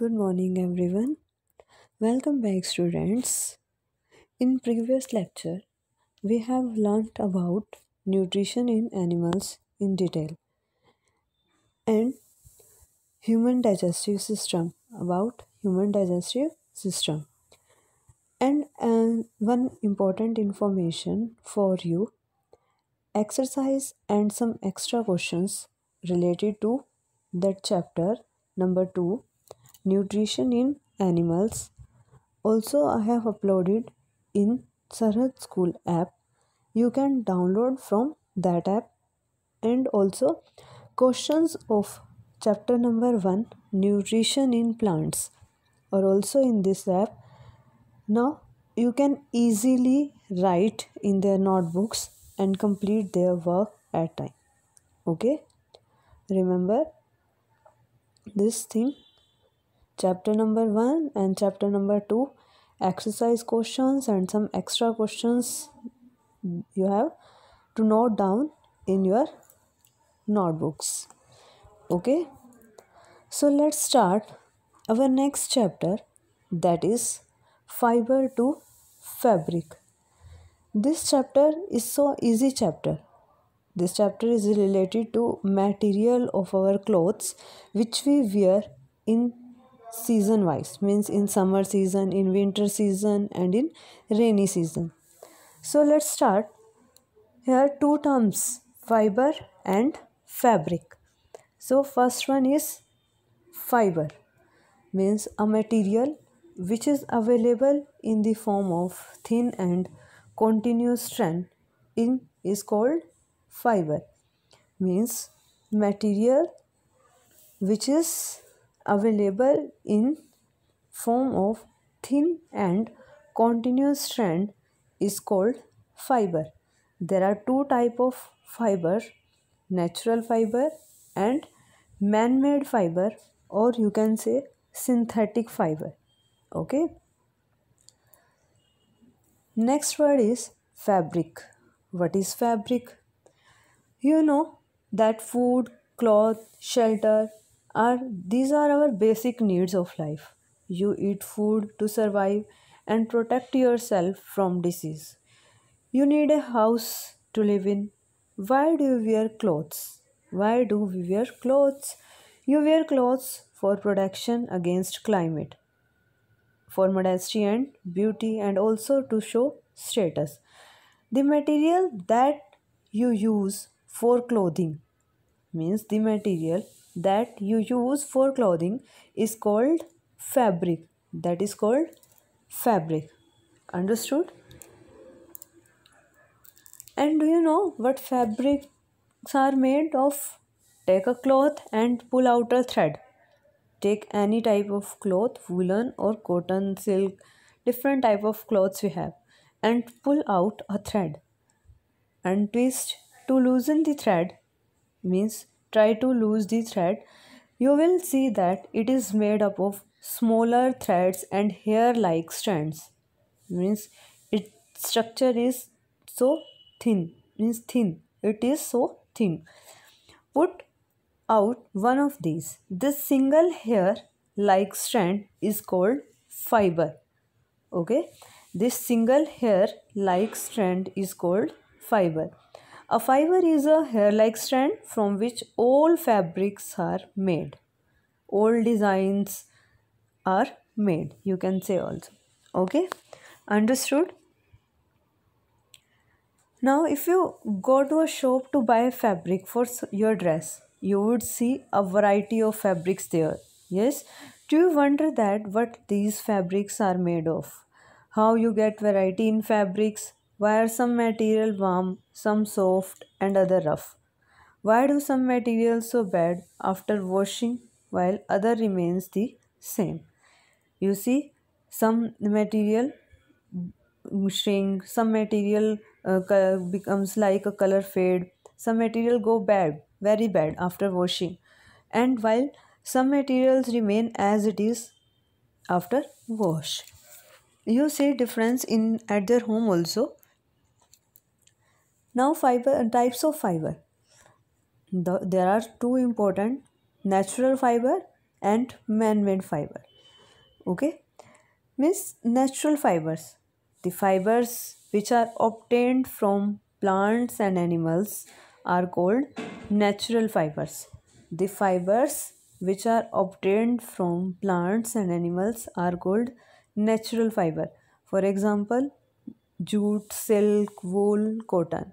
Good morning everyone. Welcome back students. In previous lecture, we have learnt about nutrition in animals in detail and human digestive system about human digestive system. And, uh, one important information for you exercise and some extra questions related to that chapter number 2 nutrition in animals. Also, I have uploaded in Sarhat School app. You can download from that app and also questions of chapter number 1 nutrition in plants or also in this app now you can easily write in their notebooks and complete their work at time okay remember this thing chapter number 1 and chapter number 2 exercise questions and some extra questions you have to note down in your notebooks okay so let's start our next chapter that is fiber to fabric this chapter is so easy chapter this chapter is related to material of our clothes which we wear in season wise means in summer season in winter season and in rainy season so let's start here two terms fiber and fabric so first one is fiber means a material which is available in the form of thin and continuous strand in is called fiber means material which is available in form of thin and continuous strand is called fiber. There are two type of fiber, natural fiber and man-made fiber or you can say synthetic fiber. Okay. Next word is fabric. What is fabric? You know that food, cloth, shelter, are these are our basic needs of life you eat food to survive and protect yourself from disease you need a house to live in why do you wear clothes why do we wear clothes you wear clothes for protection against climate for modesty and beauty and also to show status the material that you use for clothing means the material that you use for clothing is called fabric that is called fabric understood and do you know what fabrics are made of take a cloth and pull out a thread take any type of cloth woolen or cotton silk different type of clothes we have and pull out a thread and twist to loosen the thread means try to lose the thread, you will see that it is made up of smaller threads and hair-like strands. Means its structure is so thin. Means thin. It is so thin. Put out one of these. This single hair-like strand is called fiber. Okay. This single hair-like strand is called fiber. A fiber is a hair-like strand from which all fabrics are made. All designs are made, you can say also. Okay, understood? Now, if you go to a shop to buy fabric for your dress, you would see a variety of fabrics there. Yes, do you wonder that what these fabrics are made of? How you get variety in fabrics? Why are some material warm, some soft and other rough? Why do some materials so bad after washing while other remains the same? You see, some material shrink, some material uh, becomes like a color fade, some material go bad, very bad after washing. And while some materials remain as it is after wash. You see difference in at their home also now fiber uh, types of fiber. The, there are two important natural fiber and man-made fiber. Okay. Means natural fibers. The fibers which are obtained from plants and animals are called natural fibers. The fibers which are obtained from plants and animals are called natural fiber. For example, jute, silk, wool, cotton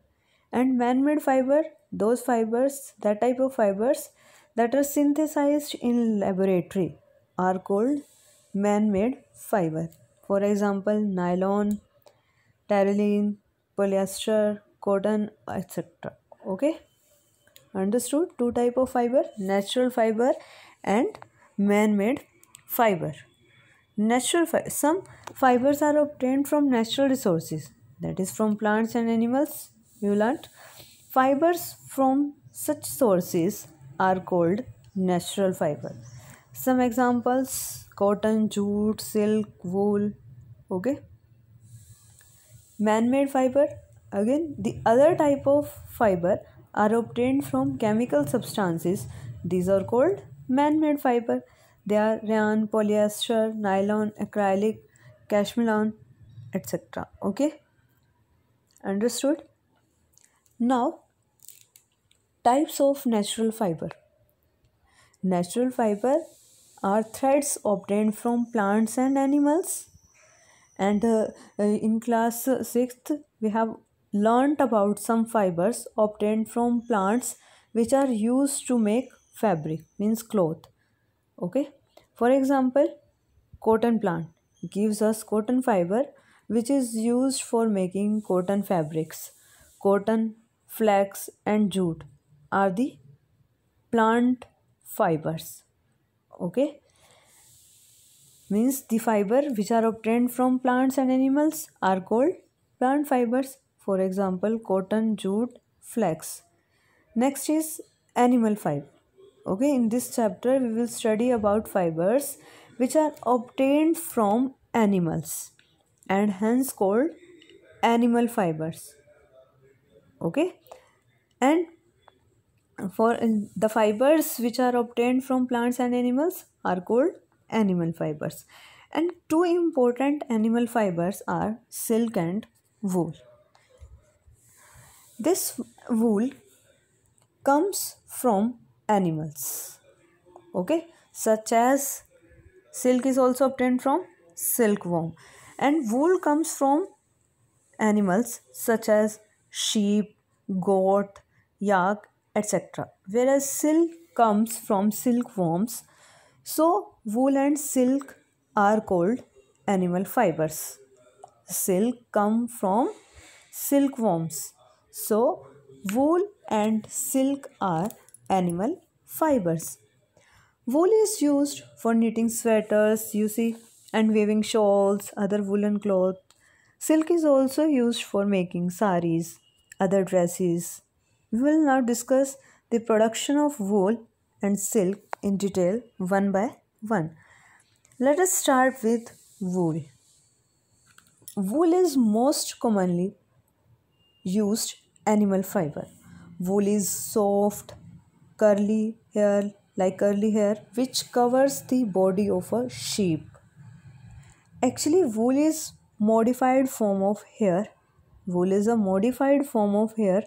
and man-made fiber those fibers that type of fibers that are synthesized in laboratory are called man-made fiber for example nylon terylene polyester cotton etc okay understood two type of fiber natural fiber and man-made fiber natural fi some fibers are obtained from natural resources that is from plants and animals Fibers from such sources are called natural fiber. Some examples cotton, jute, silk, wool. Okay. Man-made fiber. Again, the other type of fiber are obtained from chemical substances. These are called man-made fiber. They are rayon, polyester, nylon, acrylic, cashmere, etc. Okay. Understood? Now, types of natural fiber. Natural fiber are threads obtained from plants and animals. And uh, uh in class 6th, we have learnt about some fibers obtained from plants which are used to make fabric means cloth okay for example cotton plant gives us cotton fiber which is used for making cotton fabrics cotton flax, and jute are the plant fibers. Okay, means the fiber which are obtained from plants and animals are called plant fibers. For example, cotton, jute, flax. Next is animal fiber. Okay, in this chapter we will study about fibers which are obtained from animals and hence called animal fibers okay and for the fibers which are obtained from plants and animals are called animal fibers and two important animal fibers are silk and wool this wool comes from animals okay such as silk is also obtained from silkworm and wool comes from animals such as sheep goat yak, etc. Whereas silk comes from silkworms. So, wool and silk are called animal fibers. Silk come from silkworms. So, wool and silk are animal fibers. Wool is used for knitting sweaters, you see, and weaving shawls, other woolen cloth. Silk is also used for making saris, other dresses, we will now discuss the production of wool and silk in detail one by one. Let us start with wool. Wool is most commonly used animal fiber. Wool is soft, curly hair like curly hair which covers the body of a sheep. Actually wool is modified form of hair. Wool is a modified form of hair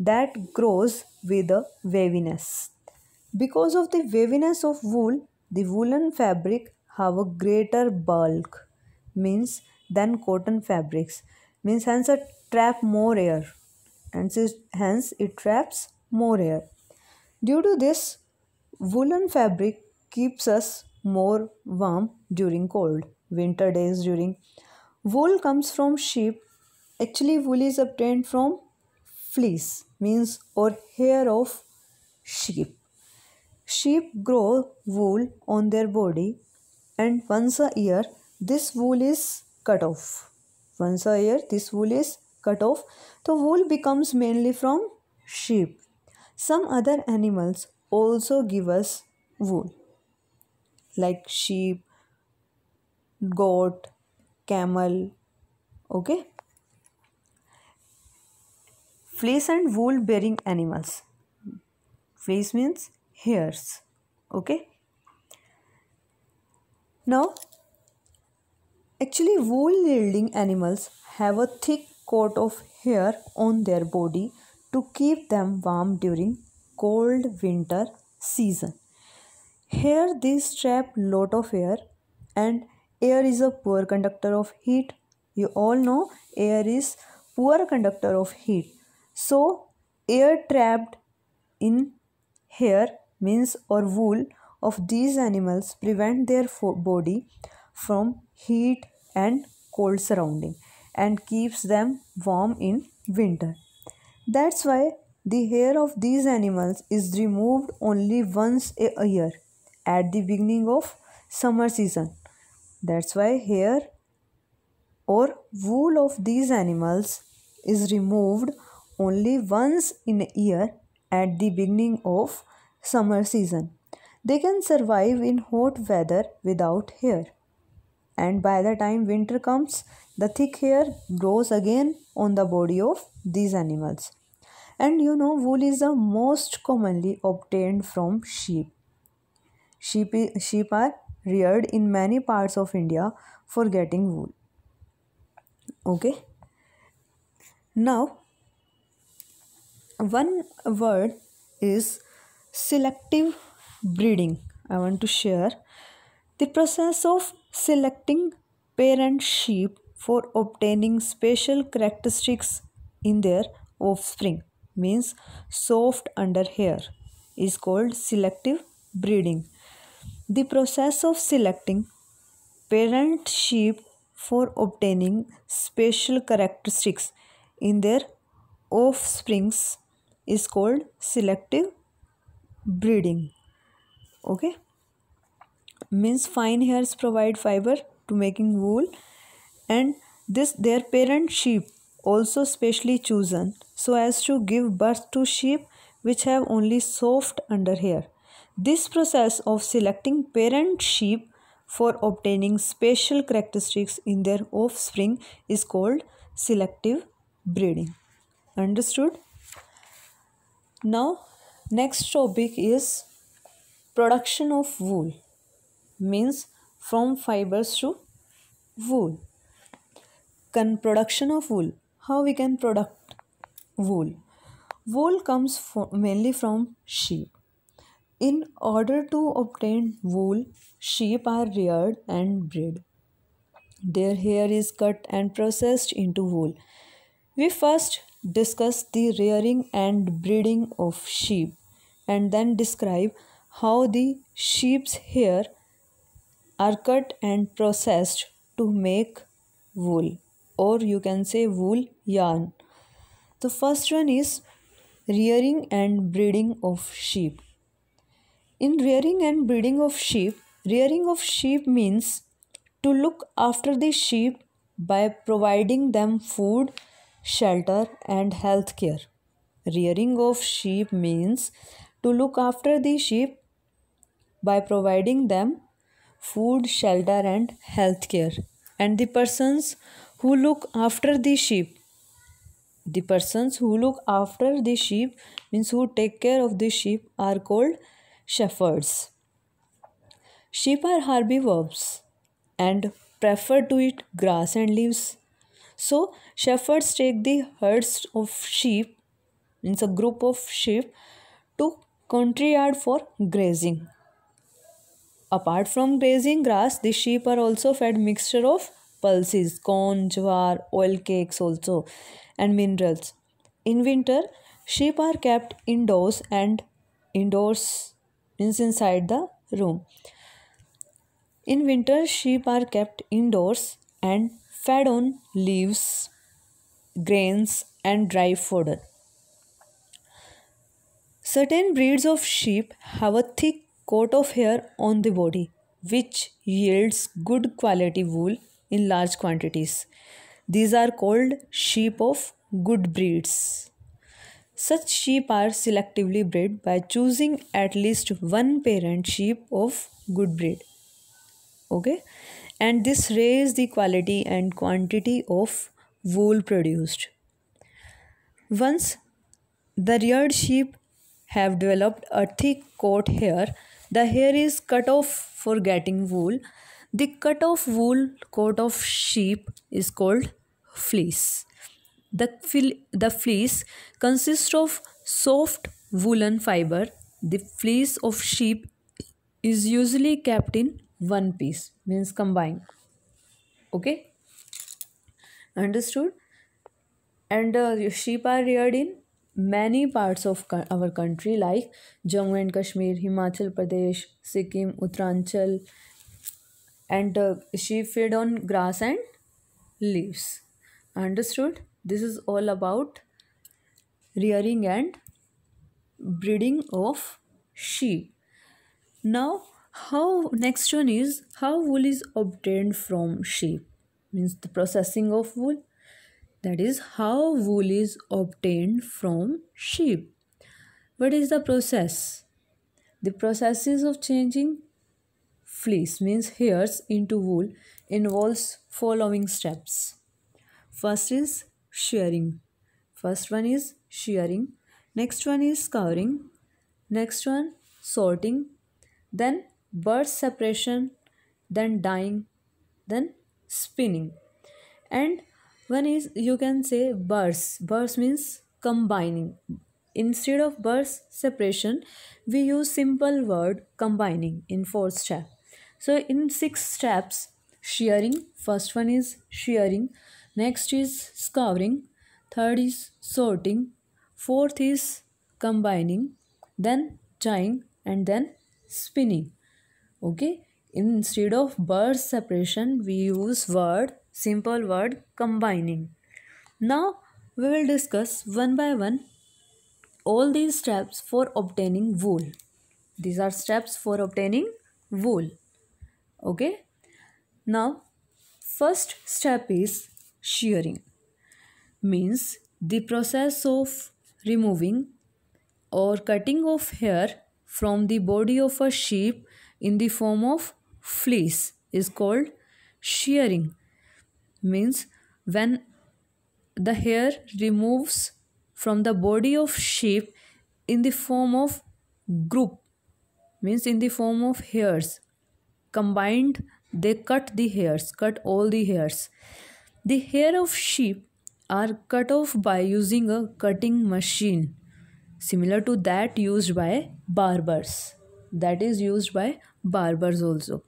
that grows with the waviness. Because of the waviness of wool, the woolen fabric have a greater bulk means than cotton fabrics means hence it trap more air and hence it traps more air. Due to this, woolen fabric keeps us more warm during cold winter days during wool comes from sheep actually wool is obtained from fleece means or hair of sheep. Sheep grow wool on their body and once a year this wool is cut off. Once a year this wool is cut off. The wool becomes mainly from sheep. Some other animals also give us wool like sheep, goat, camel. Okay fleece and wool bearing animals fleece means hairs okay now actually wool yielding animals have a thick coat of hair on their body to keep them warm during cold winter season here this trap lot of air and air is a poor conductor of heat you all know air is poor conductor of heat so air trapped in hair, means or wool of these animals prevent their body from heat and cold surrounding and keeps them warm in winter. That's why the hair of these animals is removed only once a year at the beginning of summer season. That's why hair or wool of these animals is removed only once in a year at the beginning of summer season. They can survive in hot weather without hair. And by the time winter comes, the thick hair grows again on the body of these animals. And you know, wool is the most commonly obtained from sheep. Sheep, sheep are reared in many parts of India for getting wool. Okay. Now, one word is selective breeding i want to share the process of selecting parent sheep for obtaining special characteristics in their offspring means soft under hair is called selective breeding the process of selecting parent sheep for obtaining special characteristics in their offsprings is called selective breeding okay means fine hairs provide fiber to making wool and this their parent sheep also specially chosen so as to give birth to sheep which have only soft under hair. this process of selecting parent sheep for obtaining special characteristics in their offspring is called selective breeding understood now, next topic is production of wool means from fibers to wool. Can production of wool. How we can product wool? Wool comes for, mainly from sheep. In order to obtain wool, sheep are reared and bred. Their hair is cut and processed into wool. We first discuss the rearing and breeding of sheep and then describe how the sheep's hair are cut and processed to make wool or you can say wool yarn. The first one is rearing and breeding of sheep. In rearing and breeding of sheep, rearing of sheep means to look after the sheep by providing them food shelter, and healthcare. Rearing of sheep means to look after the sheep by providing them food, shelter, and healthcare. And the persons who look after the sheep, the persons who look after the sheep means who take care of the sheep are called shepherds. Sheep are herbivores and prefer to eat grass and leaves so shepherds take the herds of sheep, means a group of sheep, to country yard for grazing. Apart from grazing grass, the sheep are also fed mixture of pulses, corn, jawar, oil cakes also and minerals. In winter, sheep are kept indoors and indoors means inside the room. In winter, sheep are kept indoors and fed on leaves, grains, and dry fodder. Certain breeds of sheep have a thick coat of hair on the body, which yields good quality wool in large quantities. These are called sheep of good breeds. Such sheep are selectively bred by choosing at least one parent sheep of good breed. Okay, and this raised the quality and quantity of wool produced. Once the reared sheep have developed a thick coat hair, the hair is cut off for getting wool. The cut off wool coat of sheep is called fleece. The, the fleece consists of soft woolen fiber. The fleece of sheep is usually kept in one piece means combine okay understood and sheep are reared in many parts of our country like Jammu and Kashmir Himachal Pradesh Sikkim Uttaranchal and sheep feed on grass and leaves understood this is all about rearing and breeding of sheep now how next one is how wool is obtained from sheep means the processing of wool that is how wool is obtained from sheep what is the process the processes of changing fleece means hairs into wool involves following steps first is shearing first one is shearing next one is scouring next one sorting then birth separation, then dying, then spinning. And one is you can say births. Births means combining. Instead of birth separation, we use simple word combining in fourth step. So in six steps, shearing. First one is shearing. Next is scouring. Third is sorting. Fourth is combining. Then tying and then spinning okay instead of word separation we use word simple word combining now we will discuss one by one all these steps for obtaining wool these are steps for obtaining wool okay now first step is shearing means the process of removing or cutting off hair from the body of a sheep in the form of fleece is called shearing means when the hair removes from the body of sheep in the form of group means in the form of hairs combined they cut the hairs cut all the hairs the hair of sheep are cut off by using a cutting machine similar to that used by barbers that is used by barbers also.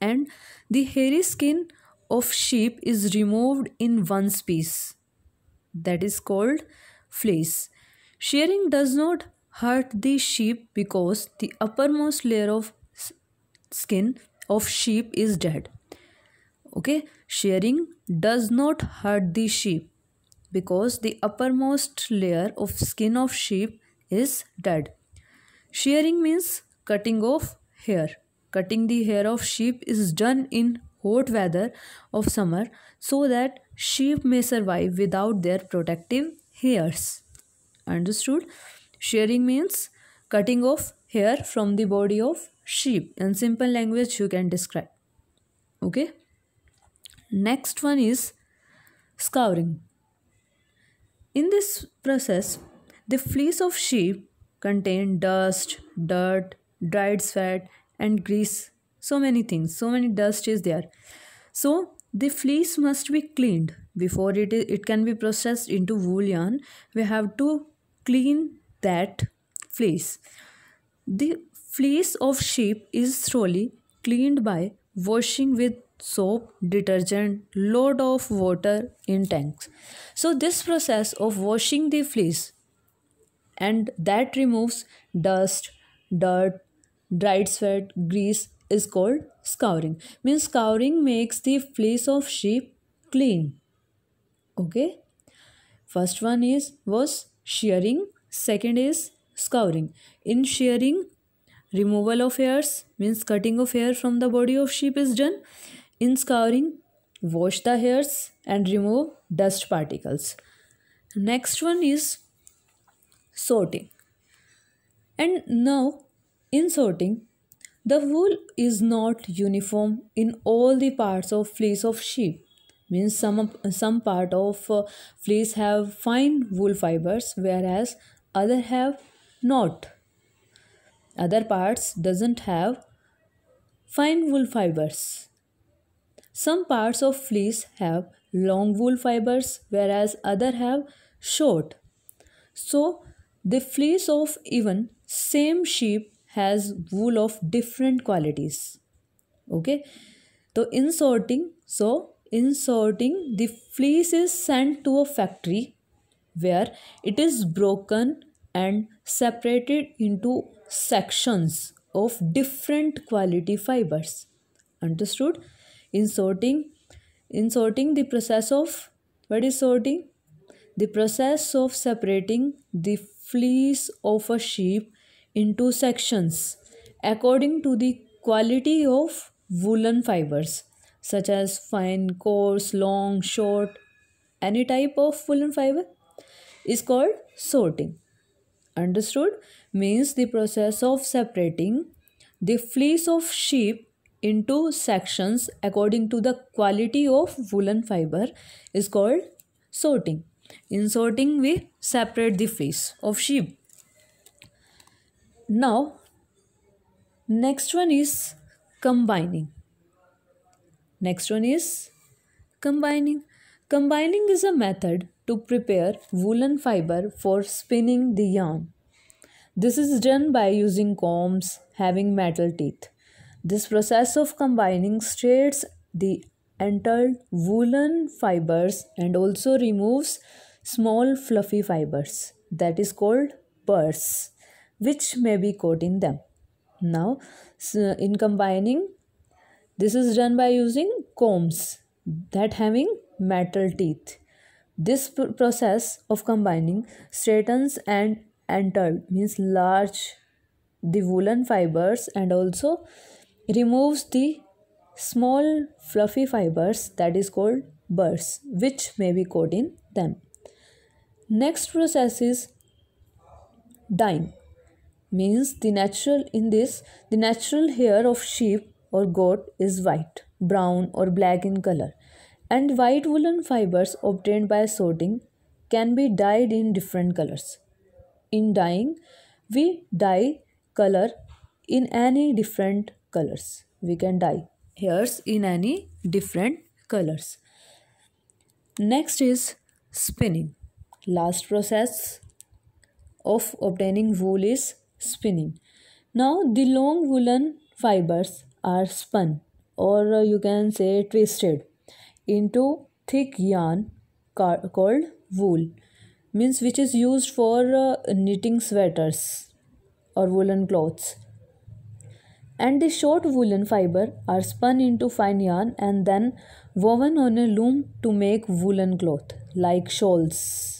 And the hairy skin of sheep is removed in one piece. That is called fleece. Shearing does not hurt the sheep because the uppermost layer of skin of sheep is dead. Okay, shearing does not hurt the sheep because the uppermost layer of skin of sheep is dead. Shearing means cutting off hair. Cutting the hair of sheep is done in hot weather of summer so that sheep may survive without their protective hairs. Understood? Shearing means cutting off hair from the body of sheep. In simple language, you can describe. Okay? Next one is scouring. In this process, the fleece of sheep contain dust, dirt, dried fat and grease so many things so many dust is there so the fleece must be cleaned before it is it can be processed into wool yarn we have to clean that fleece the fleece of sheep is thoroughly cleaned by washing with soap detergent load of water in tanks so this process of washing the fleece and that removes dust dirt dried sweat, grease is called scouring. Means scouring makes the fleece of sheep clean. Okay. First one is was shearing. Second is scouring. In shearing, removal of hairs means cutting of hair from the body of sheep is done. In scouring, wash the hairs and remove dust particles. Next one is sorting. And now in sorting, the wool is not uniform in all the parts of fleece of sheep. Means some, some part of uh, fleece have fine wool fibers whereas other have not. Other parts doesn't have fine wool fibers. Some parts of fleece have long wool fibers whereas other have short. So the fleece of even same sheep has wool of different qualities okay so in sorting so in sorting the fleece is sent to a factory where it is broken and separated into sections of different quality fibers understood in sorting in sorting the process of what is sorting the process of separating the fleece of a sheep into sections according to the quality of woolen fibers such as fine, coarse, long, short, any type of woolen fiber is called sorting. Understood? Means the process of separating the fleece of sheep into sections according to the quality of woolen fiber is called sorting. In sorting, we separate the fleece of sheep now next one is combining next one is combining combining is a method to prepare woolen fiber for spinning the yarn this is done by using combs having metal teeth this process of combining straightens the entered woolen fibers and also removes small fluffy fibers that is called burrs which may be caught in them. Now, in combining, this is done by using combs that having metal teeth. This process of combining straightens and entered means large the woolen fibers and also removes the small fluffy fibers that is called burrs which may be caught in them. Next process is dyeing means the natural in this the natural hair of sheep or goat is white brown or black in color and white woolen fibers obtained by sorting can be dyed in different colors in dyeing we dye color in any different colors we can dye hairs in any different colors next is spinning last process of obtaining wool is spinning. Now the long woolen fibers are spun or you can say twisted into thick yarn called wool means which is used for uh, knitting sweaters or woolen clothes and the short woolen fiber are spun into fine yarn and then woven on a loom to make woolen cloth like shawls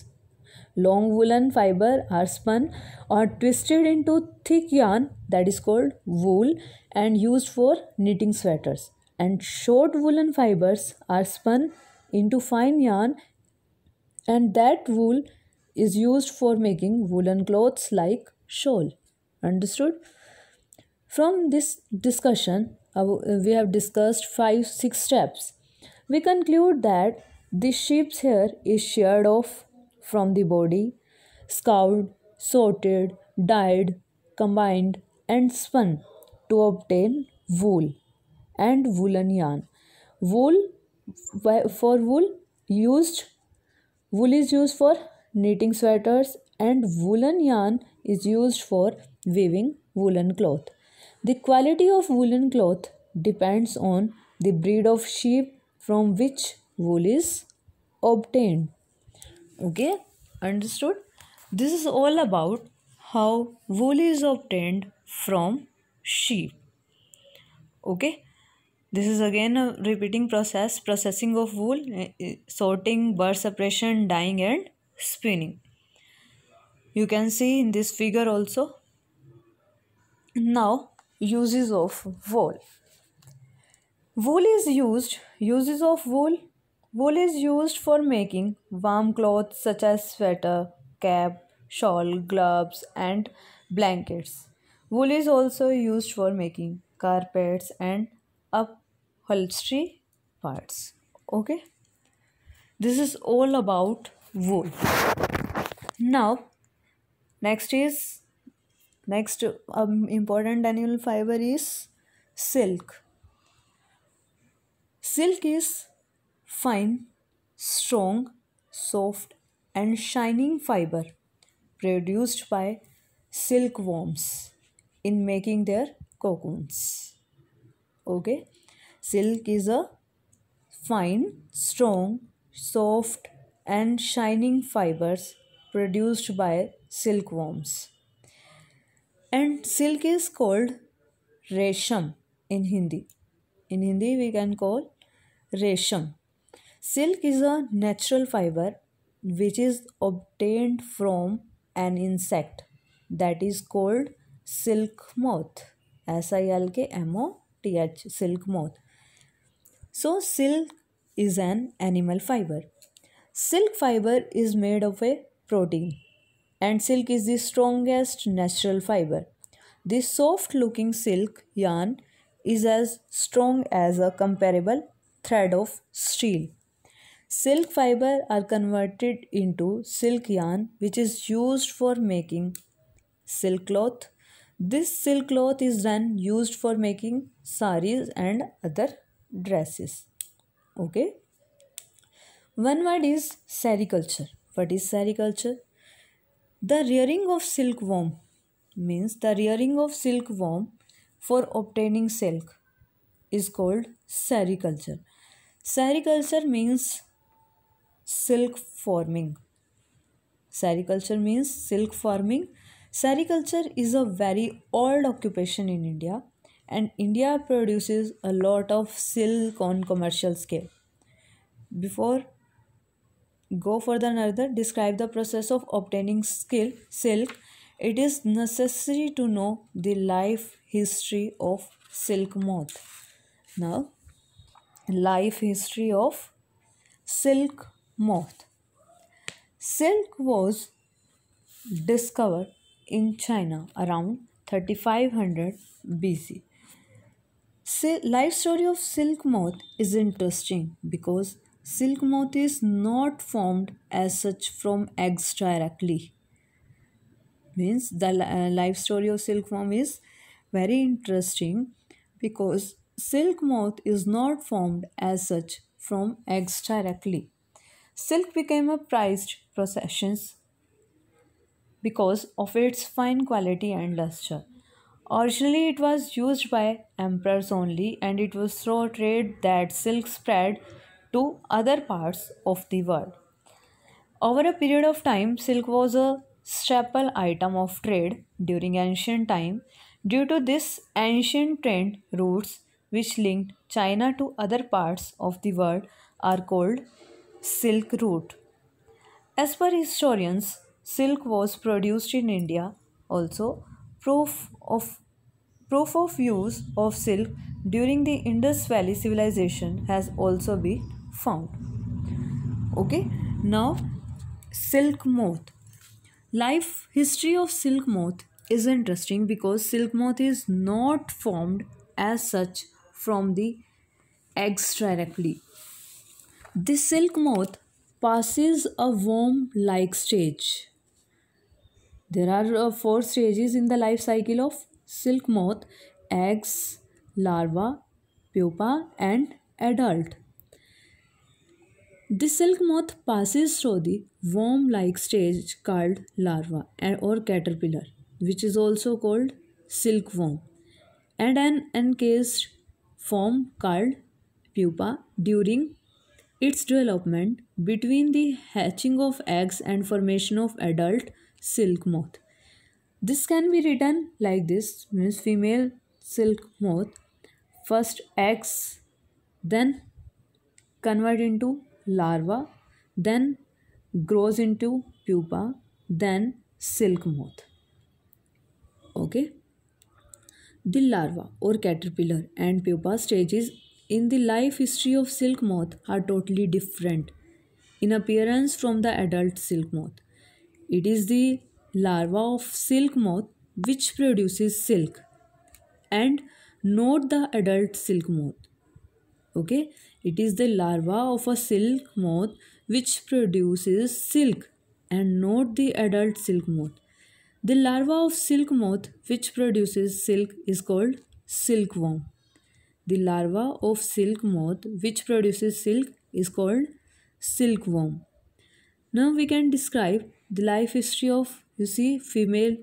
Long woolen fiber are spun or twisted into thick yarn that is called wool and used for knitting sweaters. And short woolen fibers are spun into fine yarn and that wool is used for making woolen clothes like shawl. Understood? From this discussion, uh, we have discussed five, six steps. We conclude that the sheep's hair is sheared off from the body, scoured, sorted, dyed, combined, and spun to obtain wool and woolen yarn. Wool for wool used wool is used for knitting sweaters and woolen yarn is used for weaving woolen cloth. The quality of woolen cloth depends on the breed of sheep from which wool is obtained okay understood this is all about how wool is obtained from sheep okay this is again a repeating process processing of wool eh, eh, sorting burr suppression dyeing and spinning you can see in this figure also now uses of wool wool is used uses of wool Wool is used for making warm clothes such as sweater, cap, shawl, gloves, and blankets. Wool is also used for making carpets and upholstery parts. Okay, this is all about wool. Now, next is next um, important animal fiber is silk. Silk is fine, strong, soft, and shining fiber produced by silkworms in making their cocoons. Okay, silk is a fine, strong, soft, and shining fibers produced by silkworms. And silk is called resham in Hindi. In Hindi, we can call resham Silk is a natural fiber which is obtained from an insect that is called silk moth. S I L K M O T H, silk moth. So, silk is an animal fiber. Silk fiber is made of a protein and silk is the strongest natural fiber. This soft looking silk yarn is as strong as a comparable thread of steel. Silk fiber are converted into silk yarn which is used for making silk cloth. This silk cloth is then used for making saris and other dresses. Okay. One word is sericulture. What is sericulture? The rearing of silkworm means the rearing of silkworm for obtaining silk is called sericulture. Sericulture means silk farming. Sericulture means silk farming. Sericulture is a very old occupation in India and India produces a lot of silk on commercial scale. Before go further another describe the process of obtaining skill silk it is necessary to know the life history of silk moth now life history of silk moth. Silk was discovered in China around 3500 BC. Life story of silk moth is interesting because silk moth is not formed as such from eggs directly. Means the uh, life story of silk moth is very interesting because silk moth is not formed as such from eggs directly. Silk became a prized possession because of its fine quality and luster. Originally, it was used by emperors only, and it was through trade that silk spread to other parts of the world. Over a period of time, silk was a staple item of trade during ancient time. Due to this ancient trade routes which linked China to other parts of the world are called silk route. As per historians, silk was produced in India. Also, proof of proof of use of silk during the Indus Valley civilization has also been found. Okay, now silk moth. Life history of silk moth is interesting because silk moth is not formed as such from the eggs directly this silk moth passes a worm-like stage. There are uh, four stages in the life cycle of silk moth, eggs, larva, pupa and adult. The silk moth passes through the worm-like stage called larva or caterpillar which is also called silkworm and an encased form called pupa during its development between the hatching of eggs and formation of adult silk moth. This can be written like this means female silk moth first eggs then convert into larva then grows into pupa then silk moth. Okay. The larva or caterpillar and pupa stages in the life history of silk moth are totally different in appearance from the adult silk moth. It is the larva of silk moth which produces silk and not the adult silk moth. Okay, it is the larva of a silk moth which produces silk and not the adult silk moth. The larva of silk moth which produces silk is called silkworm. The larva of silk moth which produces silk is called silkworm. Now we can describe the life history of you see female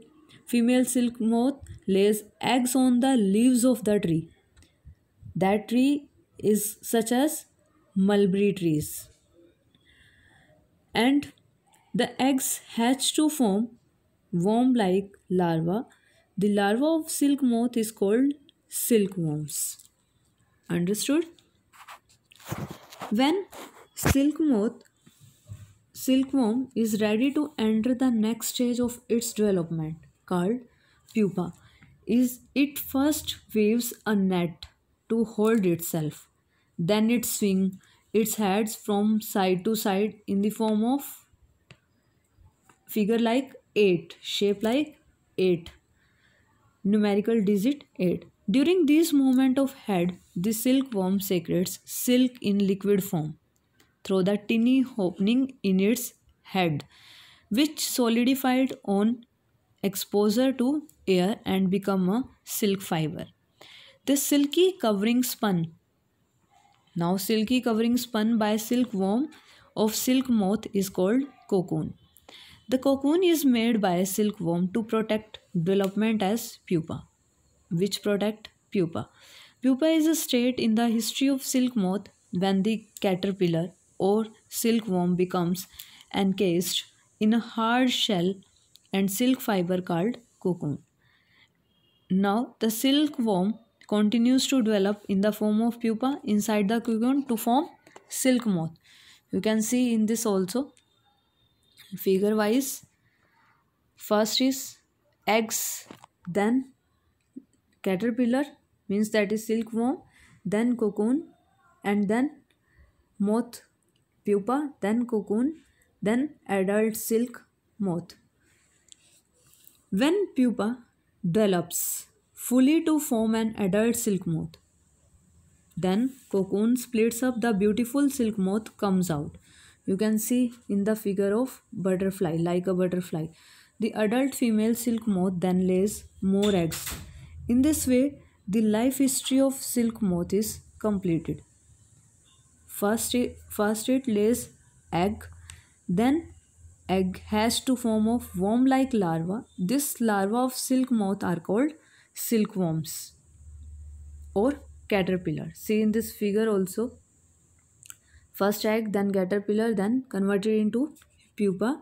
female silk moth lays eggs on the leaves of the tree. That tree is such as mulberry trees. And the eggs hatch to form worm-like larva. The larva of silk moth is called silkworms. Understood? When silk moth silkworm is ready to enter the next stage of its development called pupa is it first weaves a net to hold itself then it swings its heads from side to side in the form of figure like 8 shape like 8 numerical digit 8 during this movement of head, the silkworm secretes silk in liquid form through the tiny opening in its head, which solidified on exposure to air and become a silk fiber. This silky covering spun. Now silky covering spun by silkworm of silk moth is called cocoon. The cocoon is made by a silkworm to protect development as pupa. Which product? Pupa. Pupa is a state in the history of silk moth when the caterpillar or silkworm becomes encased in a hard shell and silk fiber called cocoon. Now the silkworm continues to develop in the form of pupa inside the cocoon to form silk moth. You can see in this also figure wise. First is eggs, then caterpillar means that is silkworm then cocoon and then moth pupa then cocoon then adult silk moth when pupa develops fully to form an adult silk moth then cocoon splits up the beautiful silk moth comes out you can see in the figure of butterfly like a butterfly the adult female silk moth then lays more eggs in this way, the life history of silk moth is completed. First, first it lays egg, then egg has to form of worm-like larva. This larva of silk moth are called silkworms or caterpillar. See in this figure also, first egg, then caterpillar, then converted into pupa,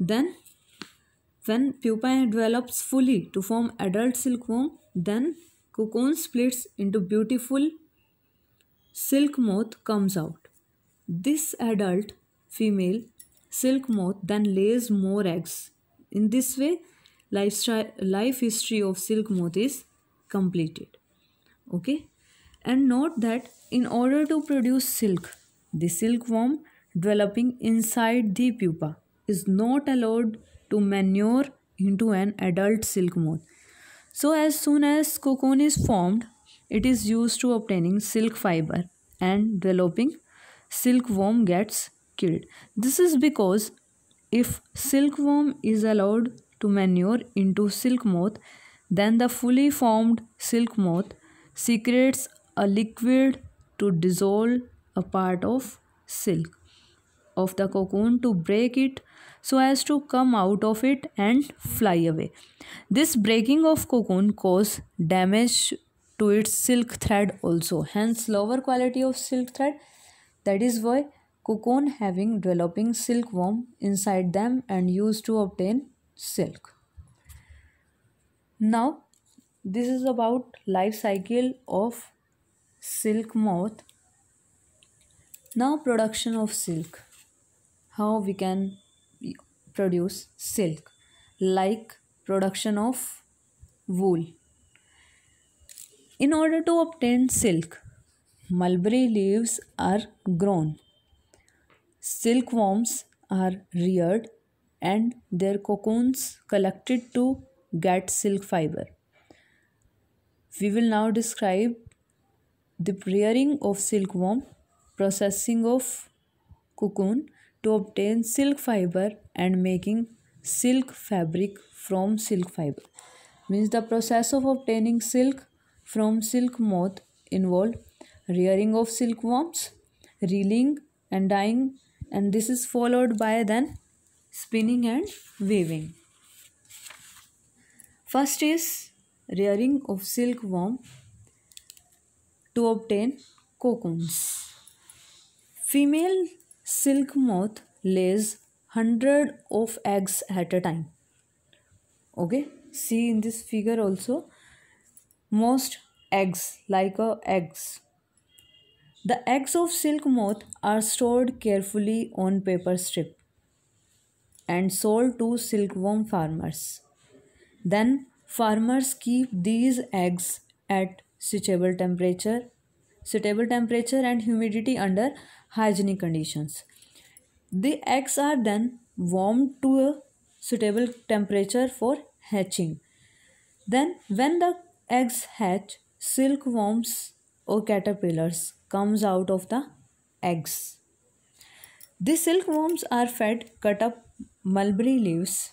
then when pupa develops fully to form adult silkworm, then cocoon splits into beautiful silk moth comes out. This adult female silk moth then lays more eggs. In this way, life history of silk moth is completed. Okay. And note that in order to produce silk, the silkworm developing inside the pupa is not allowed to manure into an adult silk moth. So as soon as cocoon is formed, it is used to obtaining silk fiber and developing silkworm gets killed. This is because if silkworm is allowed to manure into silk moth, then the fully formed silk moth secretes a liquid to dissolve a part of silk of the cocoon to break it so as to come out of it and fly away. This breaking of cocoon cause damage to its silk thread also. Hence lower quality of silk thread. That is why cocoon having developing silkworm inside them and used to obtain silk. Now this is about life cycle of silk moth. Now production of silk. How we can produce silk like production of wool. In order to obtain silk, mulberry leaves are grown. Silkworms are reared and their cocoons collected to get silk fiber. We will now describe the rearing of silkworm, processing of cocoon to obtain silk fiber and making silk fabric from silk fiber means the process of obtaining silk from silk moth involved rearing of silkworms reeling and dyeing and this is followed by then spinning and weaving first is rearing of silkworm to obtain cocoons female silk moth lays 100 of eggs at a time okay see in this figure also most eggs like a eggs the eggs of silk moth are stored carefully on paper strip and sold to silkworm farmers then farmers keep these eggs at suitable temperature suitable temperature and humidity under hygienic conditions the eggs are then warmed to a suitable temperature for hatching. Then when the eggs hatch, silkworms or caterpillars comes out of the eggs. The silkworms are fed cut up mulberry leaves.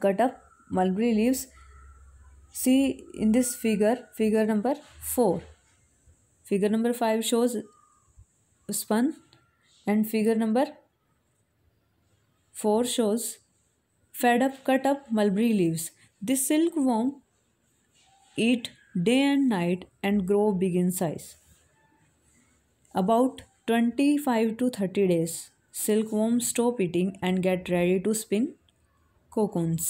Cut up mulberry leaves. See in this figure, figure number 4. Figure number 5 shows spun and figure number 4 shows fed up cut up mulberry leaves. The silkworm eat day and night and grow big in size. About 25 to 30 days, silkworm stop eating and get ready to spin cocoons.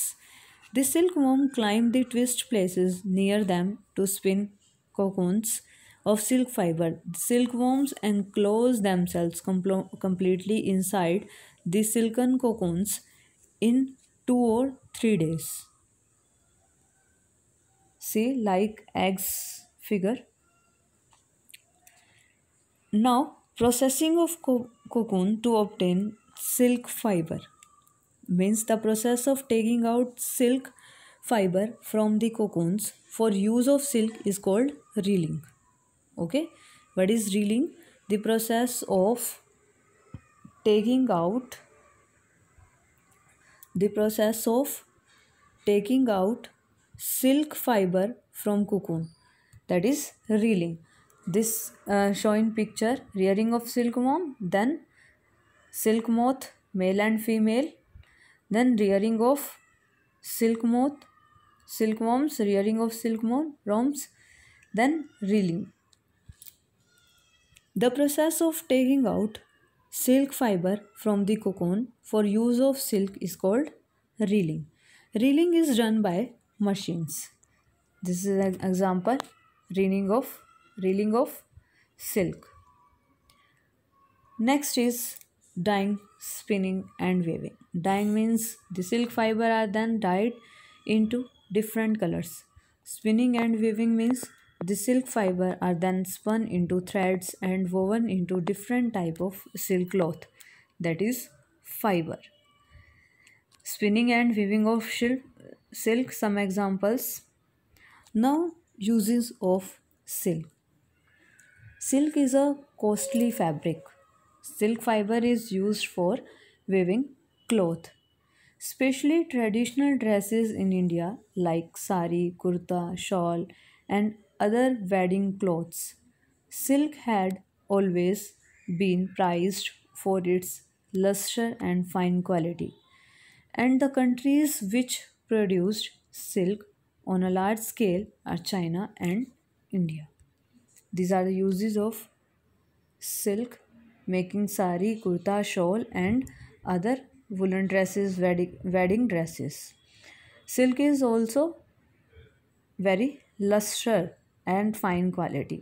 The silkworm climb the twist places near them to spin cocoons of silk fiber. Silkworms enclose themselves completely inside the silken cocoons in two or three days. See, like eggs figure. Now, processing of co cocoon to obtain silk fiber means the process of taking out silk fiber from the cocoons for use of silk is called reeling okay what is reeling the process of taking out the process of taking out silk fiber from cocoon that is reeling this uh, showing picture rearing of silkworm then silk moth male and female then rearing of silk moth silkworms rearing of silkworms then reeling the process of taking out silk fiber from the cocoon for use of silk is called reeling. Reeling is done by machines. This is an example reeling of reeling of silk. Next is dyeing, spinning and weaving. Dyeing means the silk fiber are then dyed into different colors. Spinning and weaving means the silk fiber are then spun into threads and woven into different type of silk cloth that is fiber. Spinning and weaving of silk some examples. Now uses of silk. Silk is a costly fabric. Silk fiber is used for weaving cloth. Especially traditional dresses in India like sari, kurta, shawl and other wedding clothes. Silk had always been prized for its luster and fine quality, and the countries which produced silk on a large scale are China and India. These are the uses of silk making sari, kurta, shawl, and other woolen dresses, wedding, wedding dresses. Silk is also very luster and fine quality.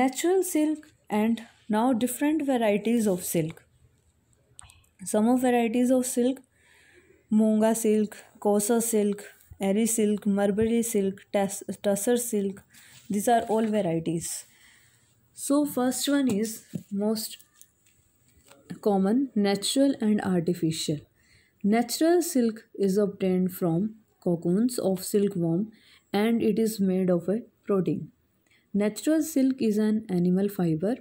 Natural silk and now different varieties of silk. Some of varieties of silk, Munga silk, Kosa silk, Airy silk, Mulberry silk, Tusser silk, these are all varieties. So first one is most common natural and artificial. Natural silk is obtained from cocoons of silkworm and it is made of a protein. Natural silk is an animal fiber.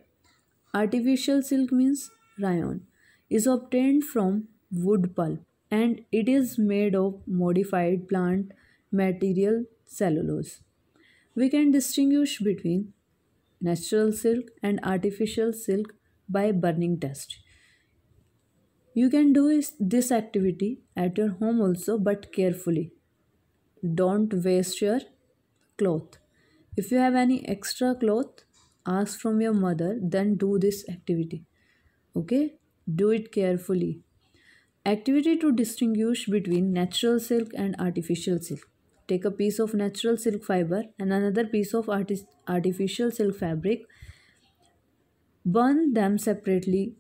Artificial silk means rayon is obtained from wood pulp and it is made of modified plant material cellulose. We can distinguish between natural silk and artificial silk by burning test. You can do this activity at your home also but carefully don't waste your cloth if you have any extra cloth ask from your mother then do this activity okay do it carefully activity to distinguish between natural silk and artificial silk take a piece of natural silk fiber and another piece of arti artificial silk fabric burn them separately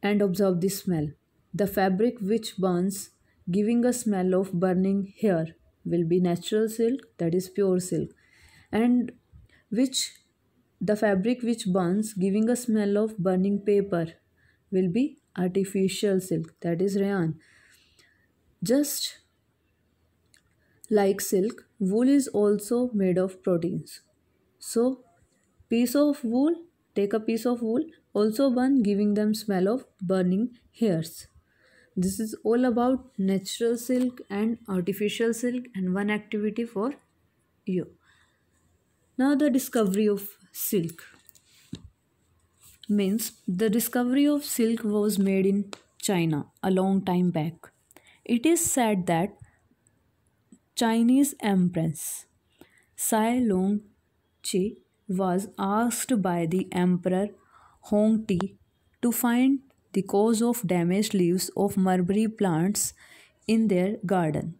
and observe the smell the fabric which burns giving a smell of burning hair will be natural silk that is pure silk and which the fabric which burns giving a smell of burning paper will be artificial silk that is rayon just like silk wool is also made of proteins so piece of wool take a piece of wool also burn giving them smell of burning hairs this is all about natural silk and artificial silk and one activity for you now the discovery of silk means the discovery of silk was made in china a long time back it is said that chinese empress sai longchi was asked by the emperor hongti to find the cause of damaged leaves of mulberry plants in their garden.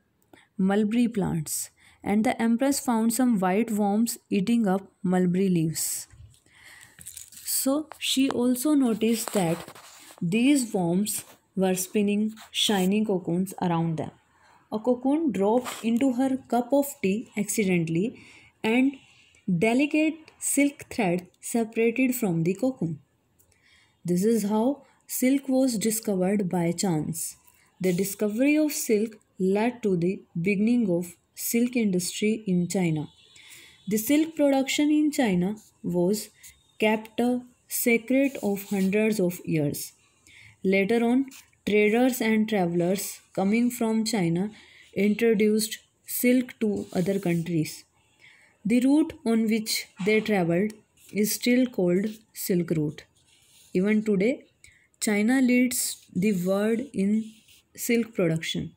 Mulberry plants. And the empress found some white worms eating up mulberry leaves. So she also noticed that these worms were spinning shiny cocoons around them. A cocoon dropped into her cup of tea accidentally and delicate silk thread separated from the cocoon. This is how Silk was discovered by chance. The discovery of silk led to the beginning of silk industry in China. The silk production in China was kept a secret of hundreds of years. Later on, traders and travelers coming from China introduced silk to other countries. The route on which they traveled is still called Silk Route. Even today, China leads the world in silk production.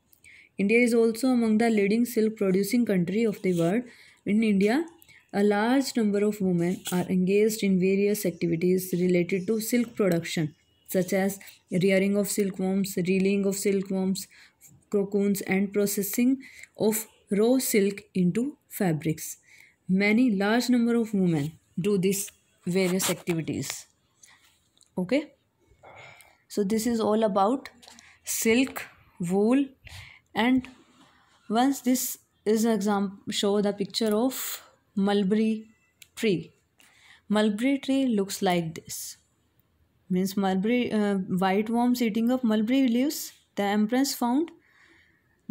India is also among the leading silk producing country of the world. In India, a large number of women are engaged in various activities related to silk production such as rearing of silkworms, reeling of silkworms, cocoons and processing of raw silk into fabrics. Many large number of women do these various activities. Okay so this is all about silk wool and once this is an example show the picture of mulberry tree mulberry tree looks like this means mulberry uh, white worms eating up mulberry leaves the empress found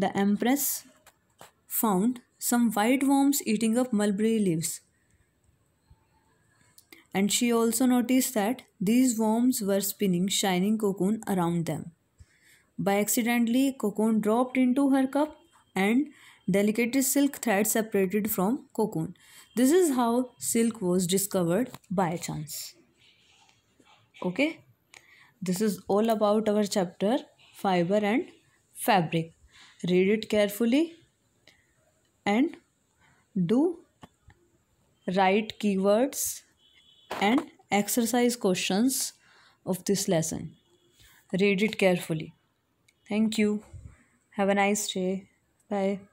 the empress found some white worms eating up mulberry leaves and she also noticed that these worms were spinning shining cocoon around them. By accidentally, cocoon dropped into her cup and delicate silk thread separated from cocoon. This is how silk was discovered by chance. Okay, this is all about our chapter fiber and fabric. Read it carefully and do write keywords and exercise questions of this lesson. Read it carefully. Thank you. Have a nice day. Bye.